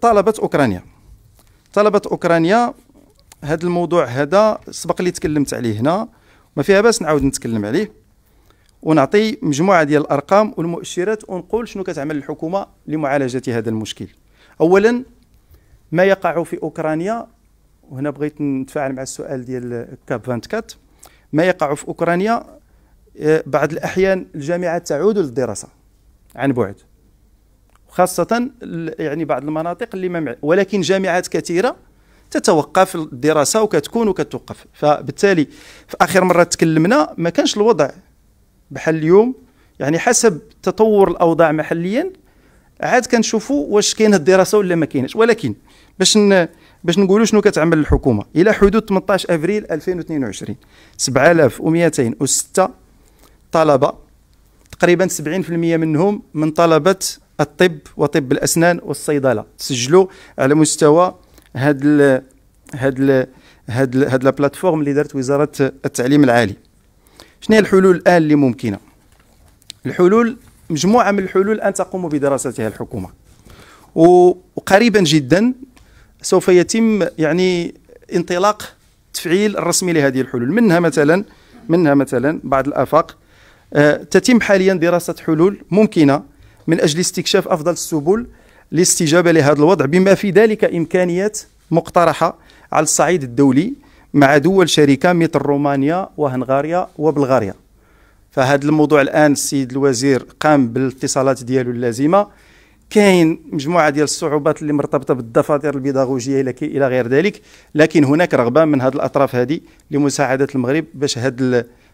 طلبة أوكرانيا طلبة أوكرانيا هذا الموضوع هذا سبق اللي تكلمت عليه هنا ما فيها باس نعاود نتكلم عليه ونعطي مجموعه ديال الارقام والمؤشرات ونقول شنو كتعمل الحكومه لمعالجه هذا المشكل اولا ما يقع في اوكرانيا وهنا بغيت نتفاعل مع السؤال ديال كاب 24 ما يقع في اوكرانيا آه، بعض الاحيان الجامعه تعود للدراسه عن بعد خاصة يعني بعض المناطق اللي ممع... ولكن جامعات كثيرة تتوقف الدراسة وكتكون وكتوقف فبالتالي في آخر مرة تكلمنا ما كانش الوضع بحال اليوم يعني حسب تطور الأوضاع محليا عاد كنشوفوا واش كاينه الدراسه ولا ما كاينش ولكن باش ن... باش نقولوا شنو كتعمل الحكومه الى حدود 18 افريل 2022 7206 طلبه تقريبا 70% منهم من طلبه الطب وطب الاسنان والصيدله تسجلوا على مستوى هاد ال هاد ال هاد هاد البلاتفورم اللي دارت وزاره التعليم العالي شنو هي الحلول الان اللي ممكنه الحلول مجموعه من الحلول الان تقوم بدراستها الحكومه وقريبا جدا سوف يتم يعني انطلاق تفعيل الرسمي لهذه الحلول منها مثلا منها مثلا بعض الافاق آه، تتم حاليا دراسة حلول ممكنة من أجل استكشاف أفضل السبل للاستجابة لهذا الوضع بما في ذلك إمكانيات مقترحة على الصعيد الدولي مع دول شركة مثل رومانيا وهنغاريا وبلغاريا فهذا الموضوع الآن السيد الوزير قام بالاتصالات ديالو اللازمة كاين مجموعه ديال الصعوبات اللي مرتبطه بالدفاتر البيداغوجيه الى غير ذلك لكن هناك رغبه من هذه الاطراف هذه لمساعده المغرب باش هذا